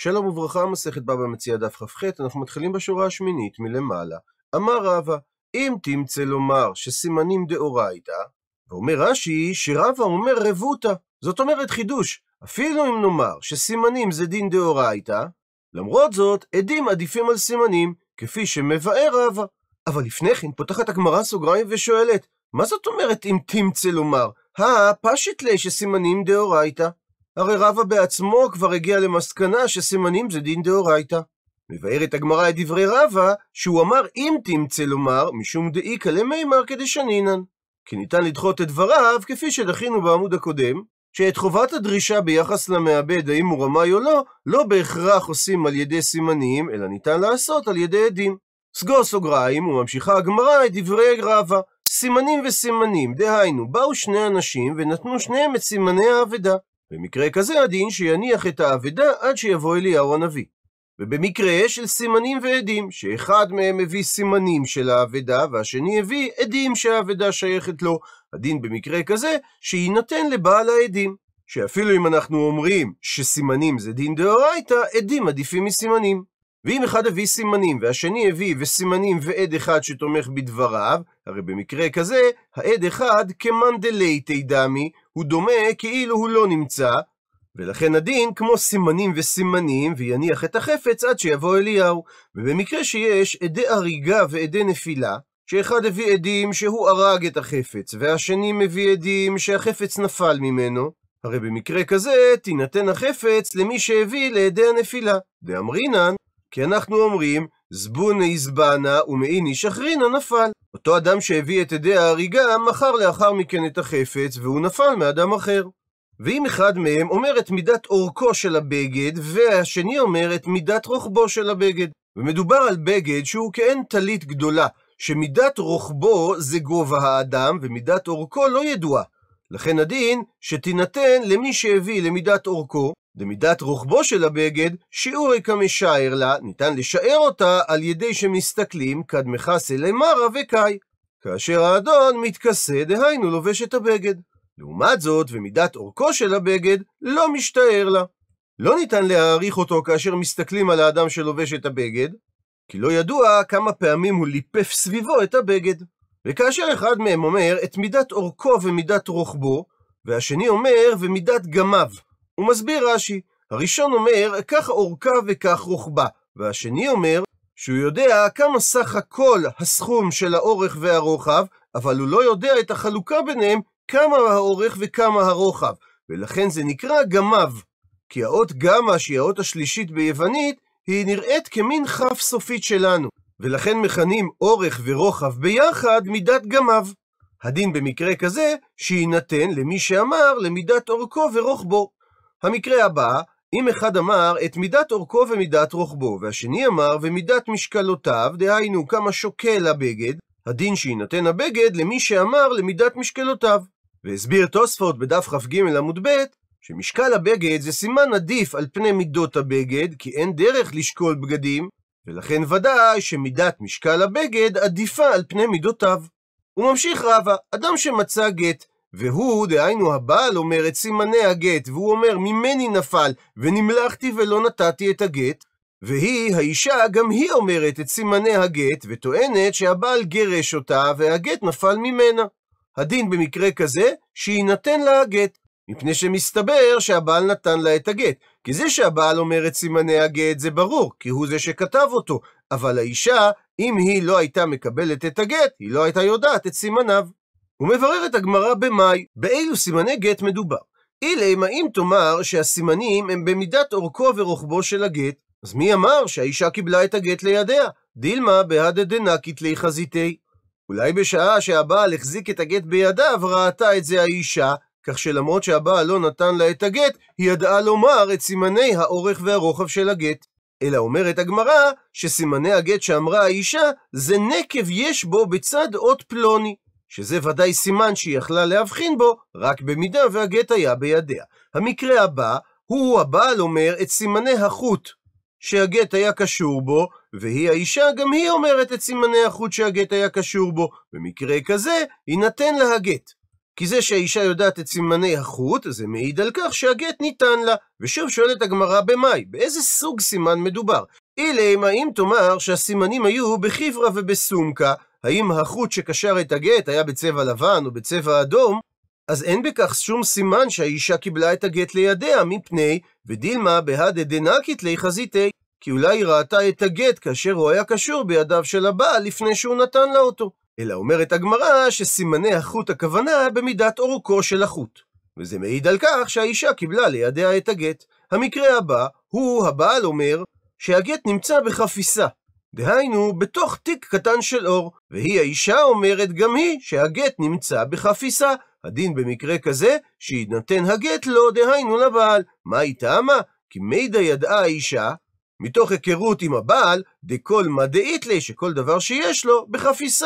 שלום וברכה, מסכת בבא מציע דף כ"ח, אנחנו מתחילים בשורה השמינית מלמעלה. אמר רבא, אם תמצא לומר שסימנים דאורייתא, ואומר רש"י שרבא אומר רבותא, זאת אומרת חידוש, אפילו אם נאמר שסימנים זה דין דאורייתא, למרות זאת, עדים עדיפים על סימנים, כפי שמבאר רבא. אבל לפני כן פותחת הגמרא סוגריים ושואלת, מה זאת אומרת אם תמצא לומר? הא, פשט ליה שסימנים דאורייתא. הרי רבא בעצמו כבר הגיע למסקנה שסימנים זה דין דאורייתא. מבארת הגמרא את דברי רבא, שהוא אמר אם תמצא לומר, משום דאיכא למימר כדשנינן. כי ניתן לדחות את דבריו, כפי שדחינו בעמוד הקודם, שאת חובת הדרישה ביחס למעבד, האם הוא רמאי או לא, לא בהכרח עושים על ידי סימנים, אלא ניתן לעשות על ידי עדים. סגור סוגריים, וממשיכה הגמרא את דברי רבא. סימנים וסימנים, דהיינו, באו שני אנשים ונתנו שניהם את סימני האבדה. במקרה כזה הדין שיניח את האבדה עד שיבוא אליהו הנביא. ובמקרה של סימנים ועדים, שאחד מהם הביא סימנים של האבדה, והשני הביא עדים שהאבדה שייכת לו. הדין במקרה כזה, שיינתן לבעל העדים. שאפילו אם אנחנו אומרים שסימנים זה דין דאורייתא, עדים עדיפים מסימנים. ואם אחד הביא סימנים, והשני הביא וסימנים ועד אחד שתומך בדבריו, הרי במקרה כזה, העד אחד כמנדלייטי דמי, הוא דומה כאילו הוא לא נמצא, ולכן הדין כמו סימנים וסימנים, ויניח את החפץ עד שיבוא אליהו. ובמקרה שיש עדי הריגה ועדי נפילה, שאחד הביא עדים שהוא הרג את החפץ, והשני מביא עדים שהחפץ נפל ממנו, הרי במקרה כזה תינתן החפץ למי שהביא לעדי הנפילה. דאמרינן, כי אנחנו אומרים, זבוני זבנה ומאיני שחרינה נפל. אותו אדם שהביא את עדי ההריגה, מכר לאחר מכן את החפץ, והוא נפל מאדם אחר. ואם אחד מהם אומר את מידת אורכו של הבגד, והשני אומר את מידת רוחבו של הבגד. ומדובר על בגד שהוא כעין טלית גדולה, שמידת רוחבו זה גובה האדם, ומידת אורכו לא ידועה. לכן הדין שתינתן למי שהביא למידת אורכו, דמידת רוחבו של הבגד, שיעורי כמשער לה, ניתן לשער אותה על ידי שמסתכלים קדמכסה למרה וקאי. כאשר האדון מתכסה, דהיינו לובש את הבגד. לעומת זאת, ומידת אורכו של הבגד לא משתער לה. לא ניתן להעריך אותו כאשר מסתכלים על האדם שלובש את הבגד, כי לא ידוע כמה פעמים הוא ליפף סביבו את הבגד. וכאשר אחד מהם אומר את מידת אורכו ומידת רוחבו, והשני אומר ומידת גמיו, הוא מסביר רש"י, הראשון אומר, כך אורכה וכך רוחבה, והשני אומר, שהוא יודע כמה סך הכל הסכום של האורך והרוחב, אבל הוא לא יודע את החלוקה ביניהם, כמה האורך וכמה הרוחב, ולכן זה נקרא גמב. כי האות גמא, שהיא האות השלישית ביוונית, היא נראית כמין כף סופית שלנו, ולכן מכנים אורך ורוחב ביחד מידת גמב הדין במקרה כזה, שיינתן למי שאמר למידת אורכו ורוחבו. המקרה הבא, אם אחד אמר את מידת אורכו ומידת רוחבו, והשני אמר ומידת משקלותיו, דהיינו כמה שוקל הבגד, הדין שיינתן הבגד למי שאמר למידת משקלותיו. והסביר תוספות בדף כ"ג עמוד ב', שמשקל הבגד זה סימן עדיף על פני מידות הבגד, כי אין דרך לשקול בגדים, ולכן ודאי שמידת משקל הבגד עדיפה על פני מידותיו. וממשיך רבא, אדם שמצא גט, והוא, דהיינו הבעל, אומר את סימני הגט, והוא אומר, ממני נפל, ונמלכתי ולא נתתי את הגט, והיא, האישה, גם היא אומרת את סימני הגט, וטוענת שהבעל גירש אותה, והגט נפל ממנה. הדין במקרה כזה, שיינתן לה הגט, מפני שמסתבר שהבעל נתן לה את הגט. כי זה שהבעל אומר את סימני הגט זה ברור, כי הוא זה שכתב אותו, אבל האישה, אם היא לא הייתה מקבלת את הגט, היא לא הייתה יודעת את סימניו. ומבררת הגמרא במאי, באילו סימני גט מדובר. מה אם תאמר שהסימנים הם במידת אורכו ורוחבו של הגט, אז מי אמר שהאישה קיבלה את הגט לידיה? דילמה בהדה דנקית ליה חזיתי. אולי בשעה שהבעל החזיק את הגט בידיו, ראתה את זה האישה, כך שלמרות שהבעל לא נתן לה את הגט, היא ידעה לומר את סימני האורך והרוחב של הגט. אלא אומרת הגמרא, שסימני הגט שאמרה האישה, זה נקב יש בו בצד אות פלוני. שזה ודאי סימן שהיא יכלה להבחין בו, רק במידה והגט היה בידיה. המקרה הבא, הוא הבעל אומר את סימני החוט שהגט היה קשור בו, והיא האישה, גם היא אומרת את סימני החוט שהגט היה קשור בו. במקרה כזה, יינתן לה הגט. כי זה שהאישה יודעת את סימני החוט, זה מעיד על כך שהגט ניתן לה. ושוב שואלת הגמרא במאי, באיזה סוג סימן מדובר? אילם, האם תאמר שהסימנים היו בחברה ובסומקה, האם החוט שקשר את הגט היה בצבע לבן או בצבע אדום, אז אין בכך שום סימן שהאישה קיבלה את הגט לידיה, מפני ודילמה בהדה דנקית ליה חזיתי, כי אולי היא ראתה את הגט כאשר הוא היה קשור בידיו של הבעל לפני שהוא נתן לה אותו. אלא אומרת הגמרא שסימני החוט הכוונה במידת אורכו של החוט. וזה מעיד על כך שהאישה קיבלה לידיה את הגט. המקרה הבא הוא, הבעל אומר, שהגט נמצא בחפיסה, דהיינו, בתוך תיק קטן של אור, והיא האישה אומרת גם היא שהגט נמצא בחפיסה. הדין במקרה כזה, שיינתן הגט לו, דהיינו לבעל. מה היא טעמה? כי מידע ידעה האישה, מתוך היכרות עם הבעל, דכל מה דאית לי, שכל דבר שיש לו,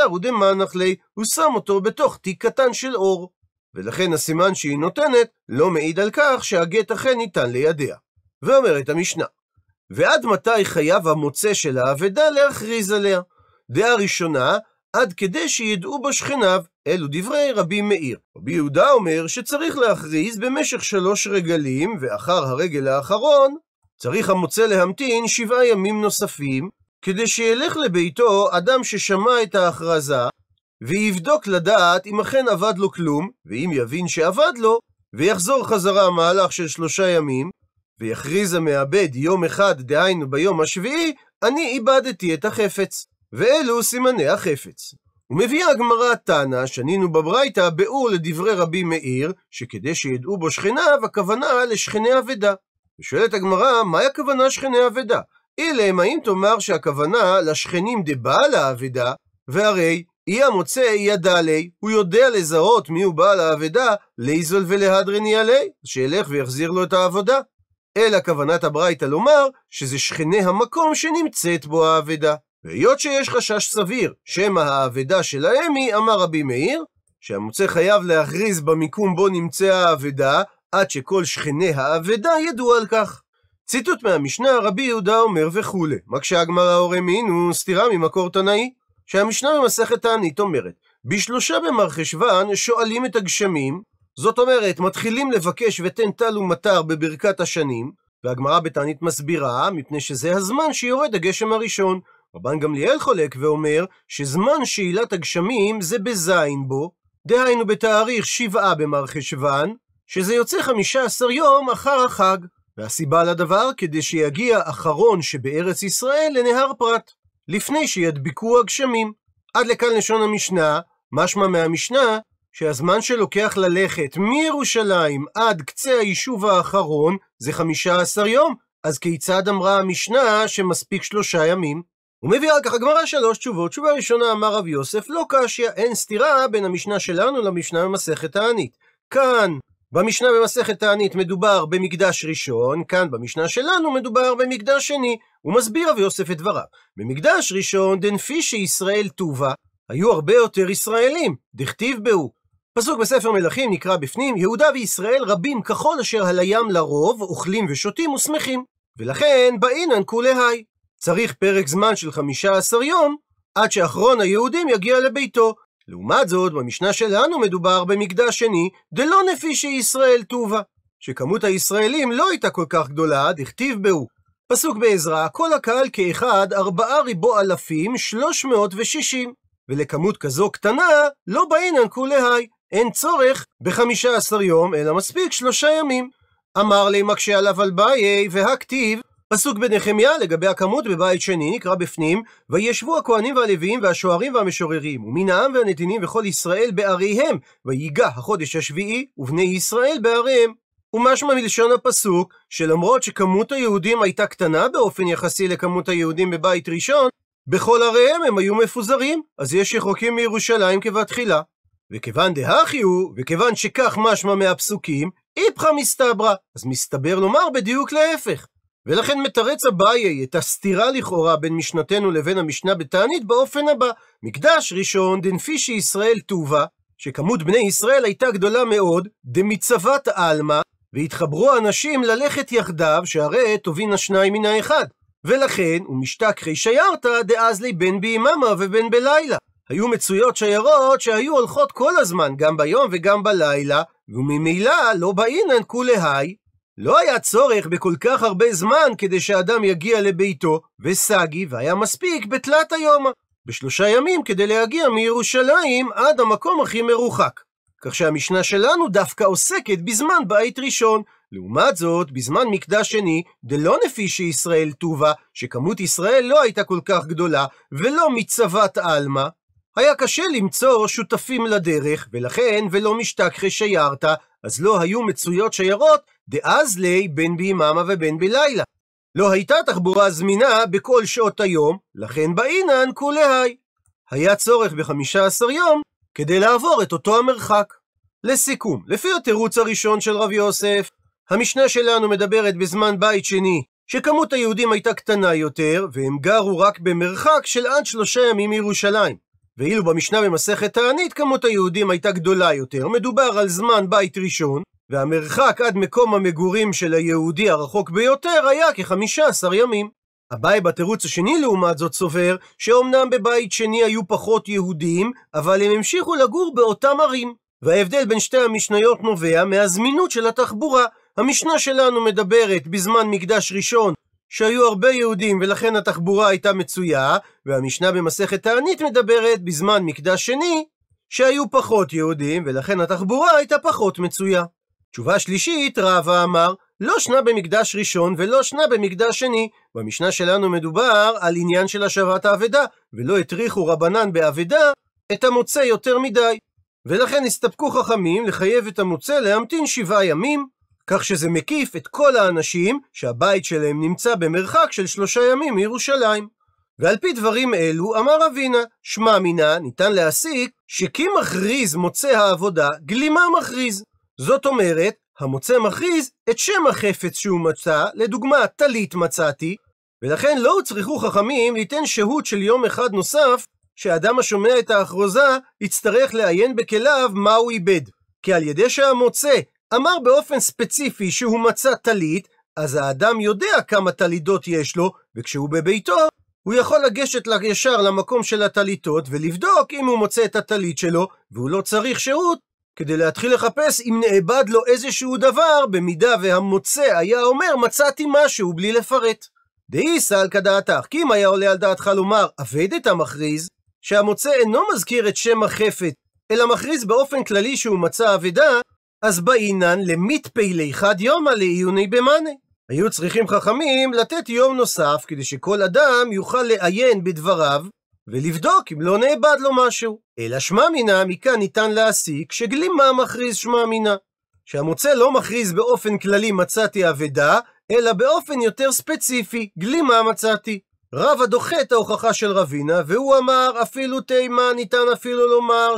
הוא דמנח לי, הוא שם אותו בתוך תיק קטן של אור. ולכן הסימן שהיא נותנת לא מעיד על כך שהגט אכן ניתן לידיה. ואומרת המשנה, ועד מתי חייב המוצא של האבדה להכריז עליה? דעה ראשונה, עד כדי שידעו בשכניו, אלו דברי רבי מאיר. רבי יהודה אומר שצריך להכריז במשך שלוש רגלים, ואחר הרגל האחרון, צריך המוצא להמתין שבעה ימים נוספים, כדי שילך לביתו אדם ששמע את ההכרזה, ויבדוק לדעת אם אכן אבד לו כלום, ואם יבין שאבד לו, ויחזור חזרה מהלך של שלושה ימים, ויכריז המעבד יום אחד, דהיינו ביום השביעי, אני איבדתי את החפץ. ואלו סימני החפץ. ומביאה הגמרא תנא, שנינו בברייתא, ביאור לדברי רבי מאיר, שכדי שידעו בו שכניו, הכוונה לשכני אבדה. ושואלת הגמרא, מהי הכוונה שכני אבדה? אילם, האם תאמר שהכוונה לשכנים דבעל האבדה, והרי אי המוצא ידע לי, הוא יודע לזהות מיהו בעל האבדה, ליזול ולהדרני עלי, שילך ויחזיר לו את העבודה. אלא כוונת הברייתא לומר שזה שכני המקום שנמצאת בו האבדה. והיות שיש חשש סביר שמא האבדה שלהם היא, אמר רבי מאיר, שהמוצא חייב להכריז במיקום בו נמצאה האבדה, עד שכל שכני האבדה ידעו על כך. ציטוט מהמשנה, רבי יהודה אומר וכולי. מקשה הגמרא מין הוא סתירה ממקור תנאי, שהמשנה במסכת תענית אומרת, בשלושה במרחשוון שואלים את הגשמים, זאת אומרת, מתחילים לבקש ותן טל ומטר בברכת השנים, והגמרא בתענית מסבירה, מפני שזה הזמן שיורד הגשם הראשון. רבן גמליאל חולק ואומר שזמן שאילת הגשמים זה בזין בו, דהיינו בתאריך שבעה במרחשוון, שזה יוצא עשר יום אחר החג. והסיבה לדבר, כדי שיגיע אחרון שבארץ ישראל לנהר פרת, לפני שידבקו הגשמים. עד לכאן לשון המשנה, משמע מהמשנה, שהזמן שלוקח ללכת מירושלים עד קצה היישוב האחרון זה 15 יום, אז כיצד אמרה המשנה שמספיק שלושה ימים? הוא מביא על כך הגמרא שלוש תשובות. תשובה ראשונה אמר רב יוסף, לא קשיא, אין סתירה בין המשנה שלנו למשנה במסכת הענית. כאן, במשנה במסכת תענית מדובר במקדש ראשון, כאן במשנה שלנו מדובר במקדש שני. הוא מסביר רב יוסף את דבריו. במקדש ראשון, דנפישי ישראל טובה, היו הרבה יותר ישראלים, דכתיב בהו. פסוק בספר מלכים נקרא בפנים, יהודה וישראל רבים ככל אשר על הים לרוב, אוכלים ושותים ושמחים. ולכן, באינן כולי היי. צריך פרק זמן של 15 יום, עד שאחרון היהודים יגיע לביתו. לעומת זאת, במשנה שלנו מדובר במקדש שני, דלא נפי שישראל טובה. שכמות הישראלים לא הייתה כל כך גדולה, דכתיב בהו. פסוק בעזרא, כל הקהל כאחד, ארבעה ריבו אלפים, שלוש מאות ושישים. ולכמות כזו קטנה, לא באינן כולי היי, אין צורך בחמישה עשר יום, אלא מספיק שלושה ימים. אמר לי מקשה עליו על ביי, והכתיב פסוק בנחמיה לגבי הכמות בבית שני, נקרא בפנים, וישבו הכהנים והלוויים והשוערים והמשוררים, ומן העם והנתינים וכל ישראל בעריהם, ויגע החודש השביעי, ובני ישראל בעריהם. ומשמע מלשון הפסוק, שלמרות שכמות היהודים הייתה קטנה באופן יחסי לכמות היהודים בבית ראשון, בכל עריהם הם היו מפוזרים, אז יש רחוקים מירושלים כבתחילה. וכיוון דהכי הוא, וכיוון שכך משמע מהפסוקים, איפכא מסתברא, אז מסתבר לומר בדיוק להפך. ולכן מתרץ אביי את הסתירה לכאורה בין משנתנו לבין המשנה בתענית באופן הבא: מקדש ראשון דנפישי ישראל טובה, שכמות בני ישראל הייתה גדולה מאוד, דמצוות עלמא, והתחברו אנשים ללכת יחדיו, שהרי טובין השניים מן האחד. ולכן, ומשתכחי שיירתא, דאזלי בן ביממה ובן בלילה. היו מצויות שיירות שהיו הולכות כל הזמן, גם ביום וגם בלילה, וממילא לא באינן היי. לא היה צורך בכל כך הרבה זמן כדי שאדם יגיע לביתו, וסגי, והיה מספיק בתלת היומא, בשלושה ימים כדי להגיע מירושלים עד המקום הכי מרוחק. כך שהמשנה שלנו דווקא עוסקת בזמן בית ראשון. לעומת זאת, בזמן מקדש שני, דלא נפישי ישראל טובה, שכמות ישראל לא הייתה כל כך גדולה, ולא מצוות עלמא, היה קשה למצוא שותפים לדרך, ולכן ולא משתכחי שיירת, אז לא היו מצויות שיירות, דאז ליה בין ביממה ובין בלילה. לא הייתה תחבורה זמינה בכל שעות היום, לכן באינן היי. היה צורך בחמישה עשר יום כדי לעבור את אותו המרחק. לסיכום, לפי התירוץ הראשון של רב יוסף, המשנה שלנו מדברת בזמן בית שני, שכמות היהודים הייתה קטנה יותר, והם גרו רק במרחק של עד שלושה ימים מירושלים. ואילו במשנה במסכת תענית כמות היהודים הייתה גדולה יותר. מדובר על זמן בית ראשון, והמרחק עד מקום המגורים של היהודי הרחוק ביותר היה כחמישה עשר ימים. אביי בתירוץ השני לעומת זאת סובר, שאומנם בבית שני היו פחות יהודים, אבל הם המשיכו לגור באותם ערים. וההבדל בין שתי המשניות נובע מהזמינות של התחבורה. המשנה שלנו מדברת בזמן מקדש ראשון שהיו הרבה יהודים ולכן התחבורה הייתה מצויה, והמשנה במסכת תענית מדברת בזמן מקדש שני, שהיו פחות יהודים ולכן התחבורה הייתה פחות מצויה. תשובה שלישית, רבא אמר, לא שנה במקדש ראשון ולא שנה במקדש שני. במשנה שלנו מדובר על עניין של השבת האבדה, ולא הטריחו רבנן באבדה את המוצא יותר מדי. ולכן הסתפקו חכמים לחייב את המוצא להמתין שבעה ימים כך שזה מקיף את כל האנשים שהבית שלהם נמצא במרחק של שלושה ימים מירושלים. ועל פי דברים אלו אמר אבינה, שמע מינה ניתן להסיק שכי מכריז מוצא העבודה, גלימה מכריז. זאת אומרת, המוצא מכריז את שם החפץ שהוא מצא, לדוגמה טלית מצאתי, ולכן לא הוצרכו חכמים ליתן שהות של יום אחד נוסף, שהאדם השומע את ההכרזה יצטרך לעיין בכליו מה הוא איבד. כי על ידי שהמוצא אמר באופן ספציפי שהוא מצא טלית, אז האדם יודע כמה טלידות יש לו, וכשהוא בביתו, הוא יכול לגשת ישר למקום של הטליתות ולבדוק אם הוא מוצא את הטלית שלו, והוא לא צריך שירות כדי להתחיל לחפש אם נאבד לו איזשהו דבר, במידה והמוצא היה אומר מצאתי משהו בלי לפרט. דאיסא על כדעתך, כי אם היה עולה על דעתך לומר את המכריז, שהמוצא אינו מזכיר את שם החפת, אלא מכריז באופן כללי שהוא מצא אבדה, אז באינן פי חד יומא לעיוני במאנה. היו צריכים חכמים לתת יום נוסף, כדי שכל אדם יוכל לעיין בדבריו ולבדוק אם לא נאבד לו משהו. אלא שמע מינה, מכאן ניתן להסיק שגלימה מכריז שמע מינא. שהמוצא לא מכריז באופן כללי מצאתי אבדה, אלא באופן יותר ספציפי, גלימה מצאתי. רבא דוחה את ההוכחה של רבינה, והוא אמר, אפילו תימה ניתן אפילו לומר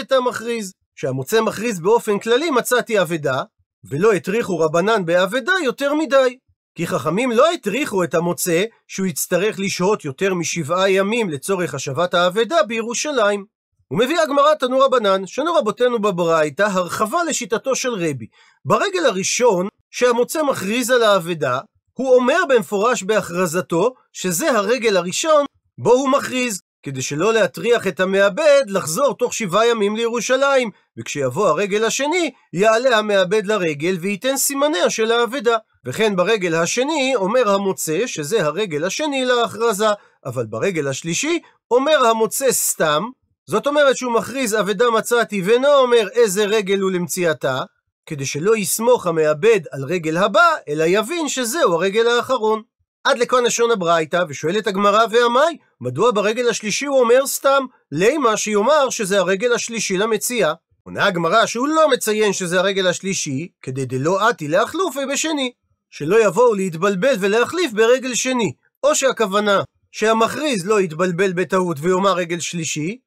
את המכריז. שהמוצא מכריז באופן כללי מצאתי אבדה, ולא הטריחו רבנן באבדה יותר מדי. כי חכמים לא הטריחו את המוצא שהוא יצטרך לשהות יותר משבעה ימים לצורך השבת האבדה בירושלים. ומביאה הגמרא תנו רבנן, שנו רבותינו בברייתא הרחבה לשיטתו של רבי. ברגל הראשון שהמוצא מכריז על האבדה, הוא אומר במפורש בהכרזתו שזה הרגל הראשון בו הוא מכריז, כדי שלא להטריח את המעבד לחזור תוך שבעה ימים לירושלים, וכשיבוא הרגל השני, יעלה המעבד לרגל וייתן סימניה של האבדה. וכן ברגל השני אומר המוצא שזה הרגל השני להכרזה, אבל ברגל השלישי אומר המוצא סתם, זאת אומרת שהוא מכריז אבדה מצאתי ואינו אומר איזה רגל הוא למציאתה, כדי שלא יסמוך המעבד על רגל הבא, אלא יבין שזהו הרגל האחרון. עד לכאן לשון הברייתא, ושואלת הגמרא, והמאי? מדוע ברגל השלישי הוא אומר סתם לימה שיאמר שזה הרגל השלישי למציע? עונה הגמרא שהוא לא מציין שזה הרגל השלישי, כדי דלא עתי להחלופי בשני, שלא יבואו להתבלבל ולהחליף ברגל שני, או שהכוונה שהמכריז לא יתבלבל בטעות ויאמר רגל שלישי,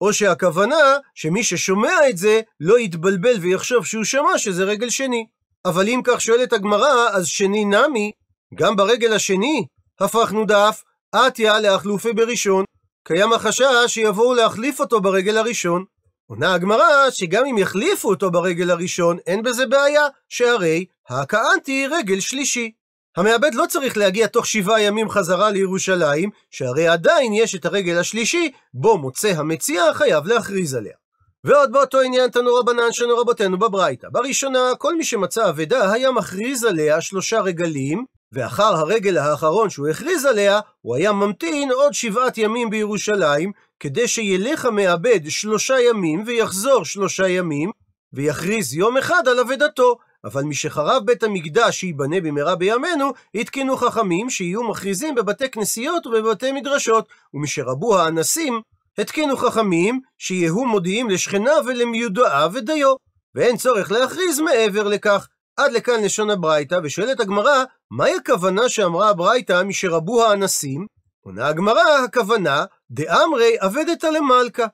או שהכוונה שמי ששומע את זה לא יתבלבל ויחשוב שהוא שמע שזה רגל שני. אבל אם כך שואלת הגמרא, אז שני נמי, גם ברגל השני הפכנו דף עטיה לאחלופי בראשון, קיים החשש שיבואו להחליף אותו ברגל הראשון. עונה הגמרא שגם אם יחליפו אותו ברגל הראשון, אין בזה בעיה, שהרי הקאנטי רגל שלישי. המעבד לא צריך להגיע תוך שבעה ימים חזרה לירושלים, שהרי עדיין יש את הרגל השלישי, בו מוצא המציע חייב להכריז עליה. ועוד באותו עניין תנו רבנן שנו רבותינו בברייתא. בראשונה, כל מי שמצא אבדה היה מכריז עליה שלושה רגלים, ואחר הרגל האחרון שהוא הכריז עליה, הוא היה ממתין עוד שבעת ימים בירושלים, כדי שילך המעבד שלושה ימים ויחזור שלושה ימים, ויכריז יום אחד על אבדתו. אבל משחרב בית המקדש שייבנה במהרה בימינו, התקינו חכמים שיהיו מכריזים בבתי כנסיות ובבתי מדרשות, ומשרבו האנסים, התקינו חכמים שיהיו מודיעים לשכניו ולמיודעיו ודיו, ואין צורך להכריז מעבר לכך. עד לכאן לשון הברייתא, ושואלת הגמרא, מהי הכוונה שאמרה הברייתא משרבו האנסים? עונה הגמרא, הכוונה, דאמרי אבדת למלכה.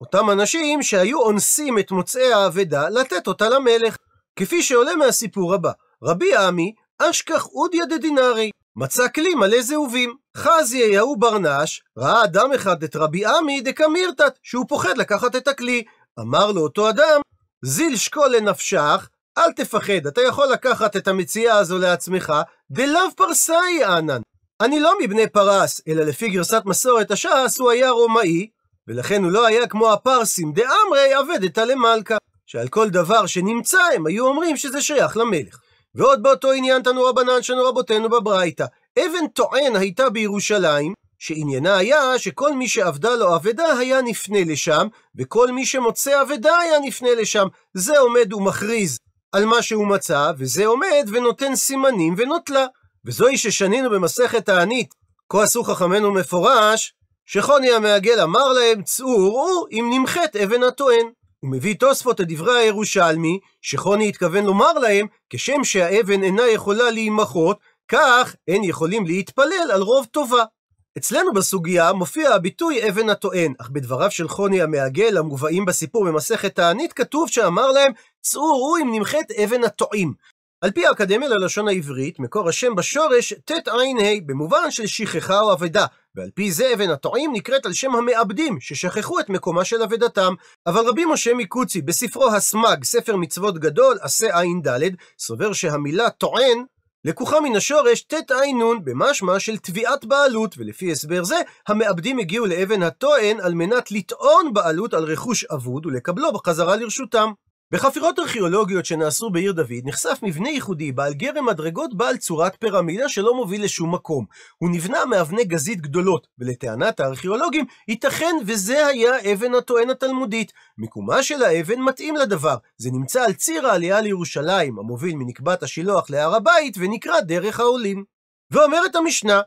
אותם אנשים שהיו אונסים את מוצאי האבדה לתת אותה למלך. כפי שעולה מהסיפור הבא, רבי עמי, אשכח אודיה דדינארי, מצא כלי מלא זהובים. חזי יהו ברנש, ראה אדם אחד את רבי עמי דקמירתת, שהוא פוחד לקחת את הכלי. אמר לאותו אדם, זיל שקול לנפשך, אל תפחד, אתה יכול לקחת את המציאה הזו לעצמך, דלאו פרסאי ענן. אני לא מבני פרס, אלא לפי גרסת מסורת הש"ס, הוא היה רומאי, ולכן הוא לא היה כמו הפרסים, דאמרי עבדת למלכה, שעל כל דבר שנמצא הם היו אומרים שזה שייך למלך. ועוד באותו עניין תנו רבנן שנו רבותינו בברייתא. אבן טוען הייתה בירושלים, שעניינה היה שכל מי שעבדה לו אבדה היה נפנה לשם, וכל מי שמוצא אבדה היה נפנה לשם. זה עומד ומכריז על מה שהוא מצא, וזה עומד ונותן סימנים ונוטלה. וזוהי ששנינו במסכת הענית. כה עשו חכמינו מפורש, שחוני המעגל אמר להם, צאו וראו אם נמחת אבן הטוען. הוא מביא תוספות את דברי הירושלמי, שחוני התכוון לומר להם, כשם שהאבן אינה יכולה להימחות, כך הן יכולים להתפלל על רוב טובה. אצלנו בסוגיה מופיע הביטוי אבן הטוען, אך בדבריו של חוני המעגל המובאים בסיפור במסכת תענית כתוב שאמר להם צאו ראו אם נמחית אבן הטועים. על פי האקדמיה ללשון העברית, מקור השם בשורש טע"ה, במובן של שכחה או אבדה, ועל פי זה אבן הטועים נקראת על שם המעבדים, ששכחו את מקומה של אבדתם. אבל רבי משה מקוצי, בספרו הסמ"ג, ספר מצוות גדול, עשה ע"ד, סובר שהמילה טוען לקוחה מן השורש תע"ן במשמע של תביעת בעלות, ולפי הסבר זה, המעבדים הגיעו לאבן הטוען על מנת לטעון בעלות על רכוש אבוד ולקבלו בחזרה לרשותם. בחפירות ארכיאולוגיות שנעשו בעיר דוד, נחשף מבנה ייחודי בעל גרם מדרגות בעל צורת פירמידה שלא מוביל לשום מקום. הוא נבנה מאבני גזית גדולות, ולטענת הארכיאולוגים, ייתכן וזה היה אבן הטוען התלמודית. מיקומה של האבן מתאים לדבר. זה נמצא על ציר העלייה לירושלים, המוביל מנקבת השילוח להר הבית, ונקרא דרך העולים. ואומרת המשנה,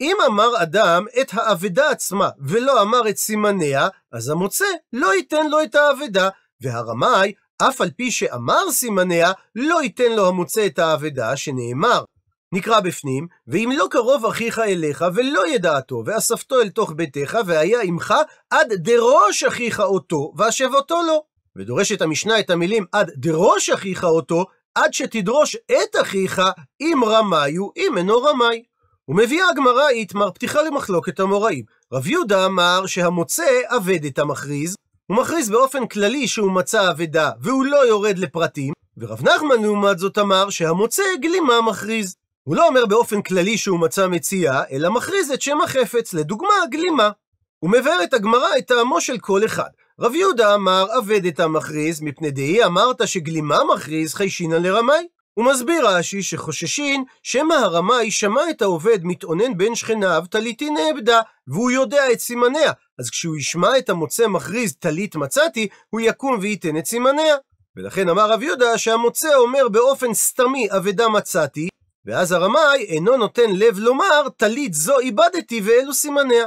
אם אמר אדם את האבדה עצמה, ולא אמר את סימניה, אז המוצא לא ייתן לו את האבדה. והרמאי אף על פי שאמר סימניה, לא ייתן לו המוצא את האבדה, שנאמר, נקרא בפנים, ואם לא קרוב אחיך אליך, ולא ידעתו, ואספתו אל תוך ביתך, והיה עמך עד דראש אחיך אותו, והשבותו לו. ודורשת המשנה את המילים עד דראש אחיך אותו, עד שתדרוש את אחיך, אם רמאי הוא, אם אינו רמאי. ומביאה הגמרא איתמר פתיחה למחלוקת המוראים. רב יהודה אמר שהמוצא אבד את המכריז, הוא מכריז באופן כללי שהוא מצא אבדה, והוא לא יורד לפרטים, ורב נחמן לעומת זאת אמר שהמוצא גלימה מכריז. הוא לא אומר באופן כללי שהוא מצא מציאה, אלא מכריז את שם החפץ, לדוגמה גלימה. הוא מבאר את הגמרא את טעמו של כל אחד. רב יהודה אמר, את המכריז, מפני דהי אמרת שגלימה מכריז, חיישינא לרמאי. הוא מסביר רש"י שחוששין שמא הרמאי שמע את העובד מתאונן בין שכניו טליטין נאבדה, והוא יודע את סימניה, אז כשהוא ישמע את המוצא מכריז טלית מצאתי, הוא יקום וייתן את סימניה. ולכן אמר רב יהודה שהמוצא אומר באופן סתמי אבדה מצאתי, ואז הרמאי אינו נותן לב לומר טלית זו איבדתי ואלו סימניה.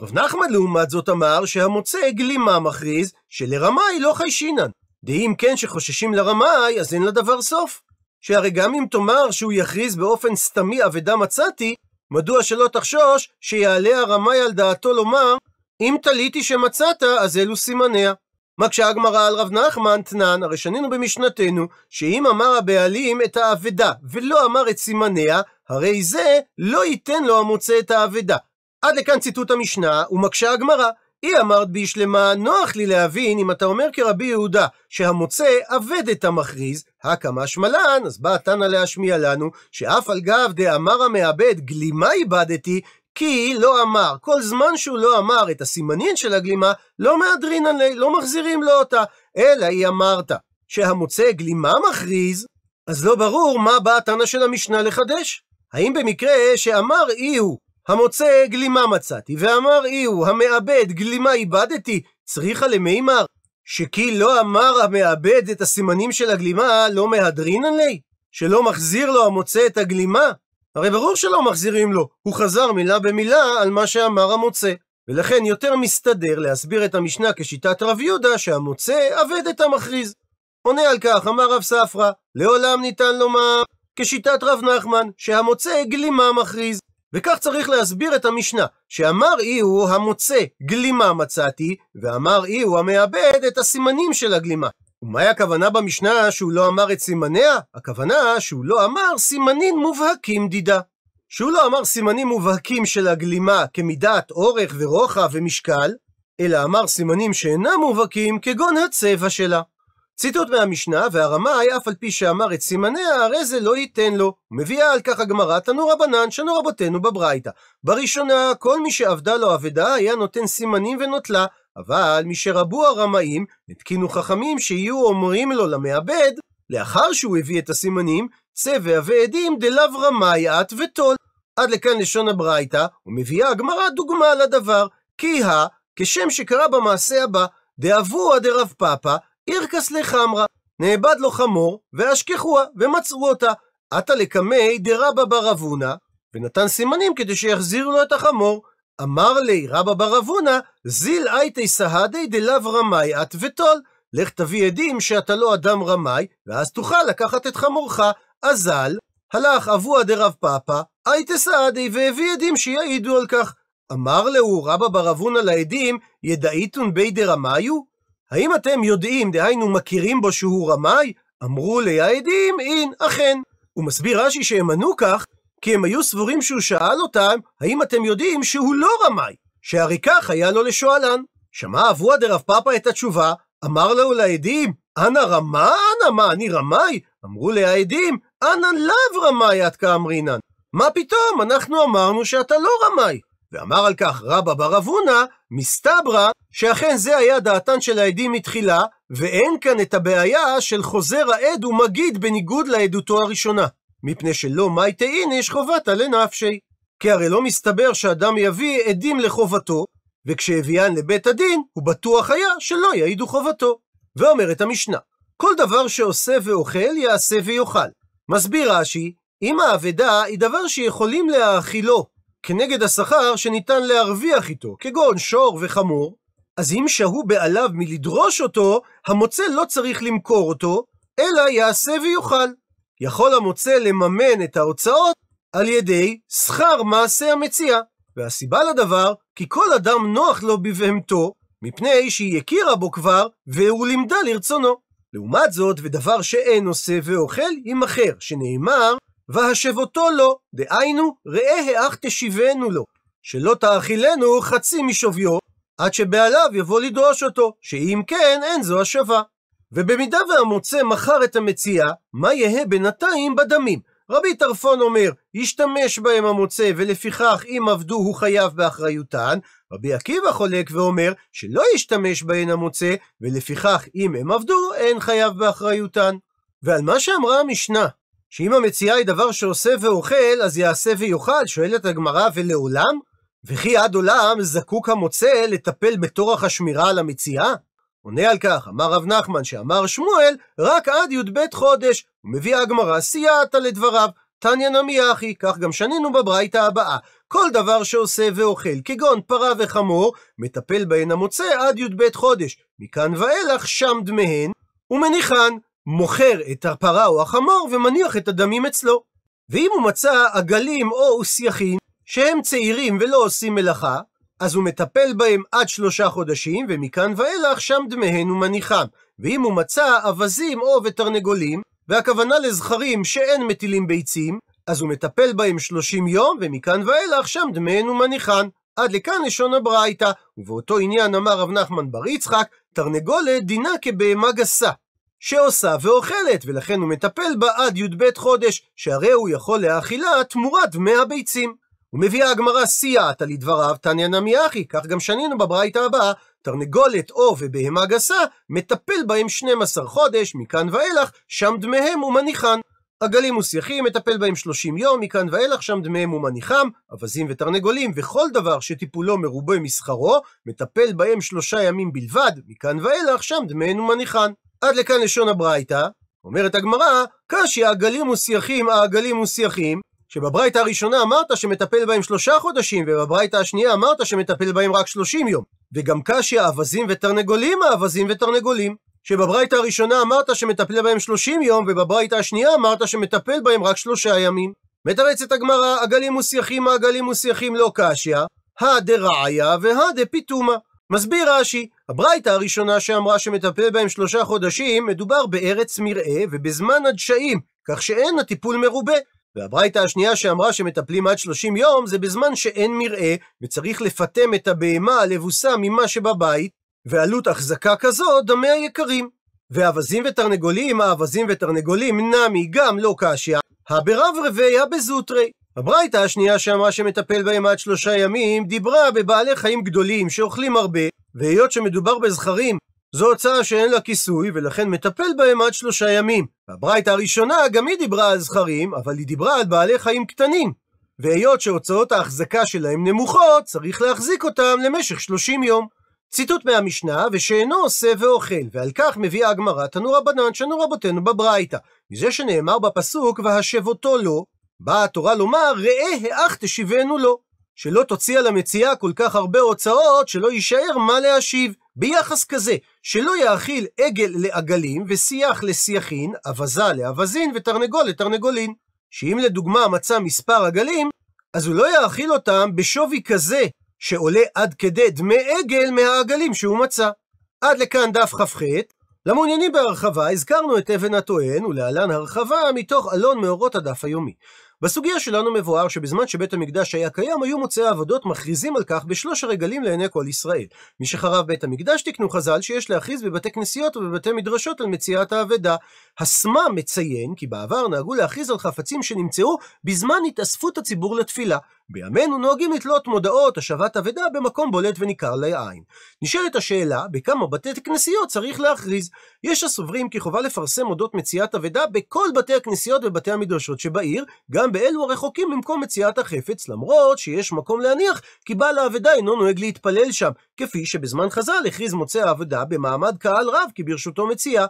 רב נחמן לעומת זאת אמר שהמוצא גלימה מכריז שלרמאי לא חיישינן. דאם כן שחוששים לרמאי, אז אין לדבר סוף. שהרי גם אם תאמר שהוא יכריז באופן סתמי אבדה מצאתי, מדוע שלא תחשוש שיעלה הרמאי על דעתו לומר אם תליתי שמצאת, אז אלו סימניה. מקשה הגמרא על רב נחמן, תנן, הרי שנינו במשנתנו, שאם אמר הבעלים את האבדה, ולא אמר את סימניה, הרי זה לא ייתן לו המוצא את האבדה. עד לכאן ציטוט המשנה, ומקשה הגמרא. היא אמרת שלמה, נוח לי להבין אם אתה אומר כרבי יהודה שהמוצא אבד את המכריז, הכא משמע לן, אז באה תנא להשמיע לנו, שאף על גב דאמר המאבד גלימה איבדתי, כי לא אמר. כל זמן שהוא לא אמר את הסימנין של הגלימה, לא מהדרינן ליה, לא מחזירים לו אותה, אלא היא אמרת. שהמוצא גלימה מכריז, אז לא ברור מה באה הטענה של המשנה לחדש. האם במקרה שאמר אי הוא, המוצא גלימה מצאתי, ואמר אי הוא, המאבד גלימה איבדתי, צריכה למימר, שכי לא אמר המאבד את הסימנים של הגלימה, לא מהדרינן לי? שלא מחזיר לו המוצא את הגלימה? הרי ברור שלא מחזירים לו, הוא חזר מילה במילה על מה שאמר המוצא. ולכן יותר מסתדר להסביר את המשנה כשיטת רב יהודה שהמוצא אבד את המכריז. עונה על כך, אמר רב ספרא, לעולם ניתן לומר כשיטת רב נחמן, שהמוצא גלימה מכריז. וכך צריך להסביר את המשנה, שאמר אי הוא המוצא גלימה מצאתי, ואמר אי הוא המאבד את הסימנים של הגלימה. ומהי הכוונה במשנה שהוא לא אמר את סימניה? הכוונה שהוא לא אמר סימנים מובהקים דידה. שהוא לא אמר סימנים מובהקים של הגלימה כמידת אורך ורוחב ומשקל, אלא אמר סימנים שאינם מובהקים כגון הצבע שלה. ציטוט מהמשנה, והרמאי, אף על פי שאמר את סימניה, הרי זה לא ייתן לו. מביאה על כך הגמרא תנו רבנן, שנו רבותינו בברייתא. בראשונה, כל מי שעבדה לו אבדה היה נותן סימנים ונוטלה, אבל משרבו הרמאים, התקינו חכמים שיהיו אומרים לו למעבד, לאחר שהוא הביא את הסימנים, צא והווה עדים דלאו רמאי את וטול. עד לכאן לשון הברייתא, ומביאה הגמרא דוגמה לדבר, כי ה, כשם שקרה במעשה הבא, דאבוה דרב פאפא, אירקס לחמרא, נאבד לו חמור, והשכחוה, ומצאו אותה. עתה לקמי דרבא ברב ונתן סימנים כדי שיחזירו לו את החמור. אמר לי רבא בר אבונה, זיל אייטי סהדי דלאו רמאי את וטול. לך תביא עדים שאתה לא אדם רמאי, ואז תוכל לקחת את חמורך. אזל, הלך אבוה דרב פאפא, אייטי סהדי והביא עדים שיעידו על כך. אמר להו רבא בר אבונה לעדים, ידעיתון בי דרמאיו? האם אתם יודעים, דהיינו מכירים בו שהוא רמאי? אמרו לי העדים, אין, אכן. הוא מסביר רש"י שהם ענו כך, כי הם היו סבורים שהוא שאל אותם, האם אתם יודעים שהוא לא רמאי, שהרי כך היה לו לשואלן. שמע אבוה דרב פאפא את התשובה, אמר לו לעדים, אנא רמא, אנא מה, אני רמאי? אמרו לי העדים, אנן לאו רמאי עד כאמרינן. מה פתאום, אנחנו אמרנו שאתה לא רמאי. ואמר על כך רבא בר אבונה, מסתברא שאכן זה היה דעתן של העדים מתחילה, ואין כאן את הבעיה של חוזר העד ומגיד בניגוד לעדותו הראשונה. מפני שלא מאי יש חובתה לנפשי. כי הרי לא מסתבר שאדם יביא עדים לחובתו, וכשהביאן לבית הדין, הוא בטוח היה שלא יעידו חובתו. ואומרת המשנה, כל דבר שעושה ואוכל, יעשה ויאכל. מסביר רש"י, אם האבדה היא דבר שיכולים להאכילו כנגד השכר שניתן להרוויח איתו, כגון שור וחמור, אז אם שהו בעליו מלדרוש אותו, המוצא לא צריך למכור אותו, אלא יעשה ויאכל. יכול המוצא לממן את ההוצאות על ידי שכר מעשה המציע. והסיבה לדבר, כי כל אדם נוח לו בבהמתו, מפני שהיא הכירה בו כבר, והוא לימדה לרצונו. לעומת זאת, ודבר שאין עושה ואוכל, יימכר, שנאמר, והשבותו לו, דהיינו, ראה האח תשיבנו לו, שלא תאכילנו חצי משוויו, עד שבעליו יבוא לדרוש אותו, שאם כן, אין זו השבה. ובמידה והמוצא מכר את המציאה, מה יהא בינתיים בדמים? רבי טרפון אומר, ישתמש בהם המוצא, ולפיכך אם עבדו הוא חייב באחריותן. רבי עקיבא חולק ואומר, שלא ישתמש בהן המוצא, ולפיכך אם הם עבדו, אין חייב באחריותן. ועל מה שאמרה המשנה, שאם המציאה היא דבר שעושה ואוכל, אז יעשה ויאכל, שואלת הגמרא, ולעולם? וכי עד עולם זקוק המוצא לטפל בתורח השמירה על המציאה? עונה על כך, אמר רב נחמן שאמר שמואל, רק עד י"ב חודש. ומביאה הגמרא סייעתה לדבריו, תניא נמי אחי, כך גם שנינו בברייתא הבאה. כל דבר שעושה ואוכל, כגון פרה וחמור, מטפל בהן המוצא עד י"ב חודש. מכאן ואילך שם דמיהן, ומניחן, מוכר את הפרה או החמור ומניח את הדמים אצלו. ואם הוא מצא עגלים או אוסייחים, שהם צעירים ולא עושים מלאכה, אז הוא מטפל בהם עד שלושה חודשים, ומכאן ואילך שם דמיהן ומניחם. ואם הוא מצא אווזים או ותרנגולים, והכוונה לזכרים שאין מטילים ביצים, אז הוא מטפל בהם שלושים יום, ומכאן ואילך שם דמיהן ומניחן. עד לכאן לשון הברייתא, ובאותו עניין אמר רב נחמן בר יצחק, תרנגולת דינה כבהמה גסה, שעושה ואוכלת, ולכן הוא מטפל בה עד י"ב חודש, שהרי הוא יכול להאכילה תמורת דמי הביצים. ומביאה הגמרא סייעתא לדבריו, תניא נמי אחי, כך גם שנינו בברייתא הבאה, תרנגולת, או ובהמה גסה, מטפל בהם 12 חודש, מכאן ואילך, שם דמיהם ומניחן. עגלים וסייחים, מטפל בהם 30 יום, מכאן ואילך, שם דמיהם ומניחם, אווזים ותרנגולים, וכל דבר שטיפולו מרובה משכרו, מטפל בהם שלושה ימים בלבד, מכאן ואילך, שם דמיהם ומניחן. עד לכאן לשון הברייתא, אומרת הגמרא, קשיא עגלים וסייחים, העגלים וסייחים, שבברייתא הראשונה אמרת שמטפל בהם שלושה חודשים, ובברייתא השנייה אמרת שמטפל בהם רק שלושים יום. וגם קשיא אווזים ותרנגולים האווזים ותרנגולים. שבברייתא הראשונה אמרת שמטפל בהם שלושים יום, ובברייתא השנייה אמרת שמטפל בהם רק שלושה ימים. מתרצת הגמרא, עגלים מוסייחים העגלים מוסייחים לא קשיא, הא דרעיה והא דפיתומה. מסביר רש"י, הברייתא הראשונה שאמרה שמטפל בהם שלושה חודשים, מדובר בארץ מרעה ובזמן הדשאים, כך שאין הטיפול מרובה. והברייתא השנייה שאמרה שמטפלים עד 30 יום, זה בזמן שאין מרעה, וצריך לפטם את הבהמה הלבוסה ממה שבבית, ועלות החזקה כזו דמי היקרים. ואווזים ותרנגולים, האווזים ותרנגולים, נמי גם לא קשיא, הברב רוויה בזוטרי. הברייתא השנייה שאמרה שמטפל בהם עד שלושה ימים, דיברה בבעלי חיים גדולים שאוכלים הרבה, והיות שמדובר בזכרים, זו הוצאה שאין לה כיסוי, ולכן מטפל בהם עד שלושה ימים. הברייתא הראשונה גם היא דיברה על זכרים, אבל היא דיברה על בעלי חיים קטנים. והיות שהוצאות ההחזקה שלהם נמוכות, צריך להחזיק אותם למשך שלושים יום. ציטוט מהמשנה, ושאינו עושה ואוכל, ועל כך מביאה הגמרא תנו רבנן שנו רבותינו בברייתא. מזה שנאמר בפסוק, והשב אותו לו, באה התורה לומר, ראה האח תשיבנו לו. שלא תוציא על המציאה כל כך הרבה הוצאות, שלא יישאר מה להשיב. ביחס כזה, שלא יאכיל עגל לעגלים, ושיח לשיחין, אבזה לאבזין ותרנגול לתרנגולין. שאם לדוגמה מצא מספר עגלים, אז הוא לא יאכיל אותם בשווי כזה שעולה עד כדי דמי עגל מהעגלים שהוא מצא. עד לכאן דף כ"ח. למעוניינים בהרחבה, הזכרנו את אבן הטוען, ולהלן הרחבה מתוך אלון מאורות הדף היומי. בסוגיה שלנו מבואר שבזמן שבית המקדש היה קיים, היו מוצאי העבודות מכריזים על כך בשלוש הרגלים לעיני כל ישראל. מי שחרב בית המקדש תקנו חז"ל שיש להכריז בבתי כנסיות ובבתי מדרשות על מציאת האבדה. הסמ"א מציין כי בעבר נהגו להכריז על חפצים שנמצאו בזמן התאספות הציבור לתפילה. בימינו נוהגים לתלות מודעות השבת אבדה במקום בולט וניכר לעין. נשאלת השאלה, בכמה בתי כנסיות צריך להכריז? יש הסוברים כי חובה לפרסם אודות מציאת אבדה בכל בתי הכנסיות ובתי המדרשות שבעיר, גם גם באלו הרחוקים ממקום מציאת החפץ, למרות שיש מקום להניח כי בעל האבדה אינו נוהג להתפלל שם, כפי שבזמן חז"ל הכריז מוצא האבדה במעמד קהל רב כי ברשותו מציאה.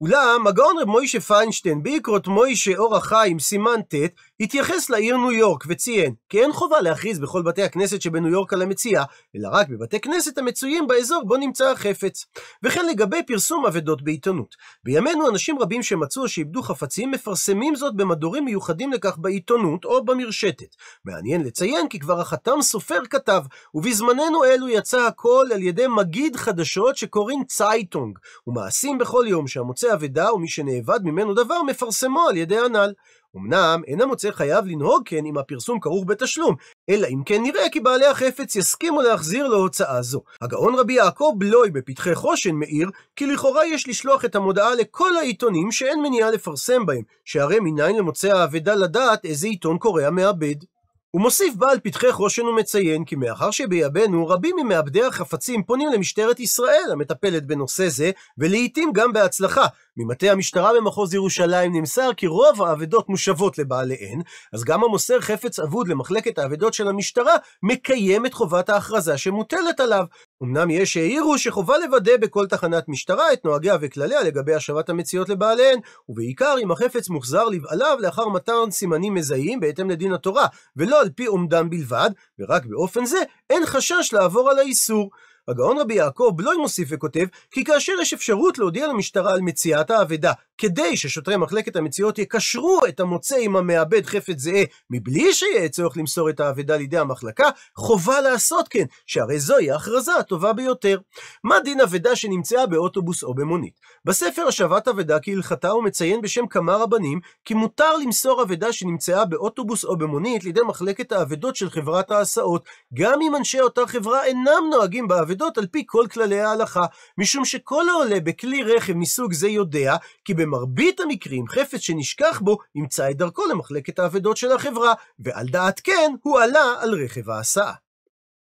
אולם הגאון רב מוישה פיינשטיין בעקרות מוישה אור החיים סימן ט' התייחס לעיר ניו יורק וציין כי אין חובה להכריז בכל בתי הכנסת שבניו יורק על המציאה, אלא רק בבתי כנסת המצויים באזור בו נמצא החפץ. וכן לגבי פרסום אבדות בעיתונות. בימינו אנשים רבים שמצאו או שאיבדו חפצים מפרסמים זאת במדורים מיוחדים לכך בעיתונות או במרשתת. מעניין לציין כי כבר החתם סופר כתב, ובזמננו אלו יצא הכל על ידי מגיד חדשות שקוראים צייטונג, ומעשים בכל יום שהמוצא שעושה אבדה ומי שנאבד ממנו דבר מפרסמו על ידי הנ"ל. אמנם אין המוצא חייב לנהוג כן אם הפרסום כרוך בתשלום, אלא אם כן נראה כי בעלי החפץ יסכימו להחזיר לו הוצאה זו. הגאון רבי יעקב בלוי בפתחי חושן מאיר כי לכאורה יש לשלוח את המודעה לכל העיתונים שאין מניעה לפרסם בהם, שהרי מניין למוצא האבדה לדעת איזה עיתון קורא המעבד. הוא מוסיף בעל פתחי חושן ומציין כי מאחר שבימינו רבים ממעבדי החפצים פונים למשטרת ישראל המטפלת בנושא זה, ולעיתים גם בהצלחה. ממטה המשטרה במחוז ירושלים נמסר כי רוב האבדות מושבות לבעליהן, אז גם המוסר חפץ אבוד למחלקת האבדות של המשטרה, מקיים את חובת ההכרזה שמוטלת עליו. אמנם יש שהעירו שחובה לוודא בכל תחנת משטרה את נוהגיה וכלליה לגבי השבת המציאות לבעליהן, ובעיקר אם החפץ מוחזר לבעליו לאחר מתן סימנים מזהים בהתאם לדין התורה, ולא על פי עומדם בלבד, ורק באופן זה אין חשש לעבור על האיסור. הגאון רבי יעקב בלוי לא מוסיף וכותב, כי כאשר יש אפשרות להודיע למשטרה על מציאת האבדה, כדי ששוטרי מחלקת המציאות יקשרו את המוצא עם המעבד חפץ זהה, מבלי שיהיה צורך למסור את האבדה לידי המחלקה, חובה לעשות כן, שהרי זוהי ההכרזה הטובה ביותר. מה דין אבדה שנמצאה באוטובוס או במונית? בספר השבת אבדה כהלכתה הוא מציין בשם כמה רבנים, כי מותר למסור אבדה שנמצאה באוטובוס או במונית לידי מחלקת האבדות של חברת ההסעות, גם אם אנשי אותה חברה אינם נוהגים באבד כבדות על פי כל כללי ההלכה, משום שכל העולה בכלי רכב מסוג זה יודע, כי במרבית המקרים חפץ שנשכח בו ימצא את דרכו למחלקת האבדות של החברה, ועל דעת כן הוא עלה על רכב ההסעה.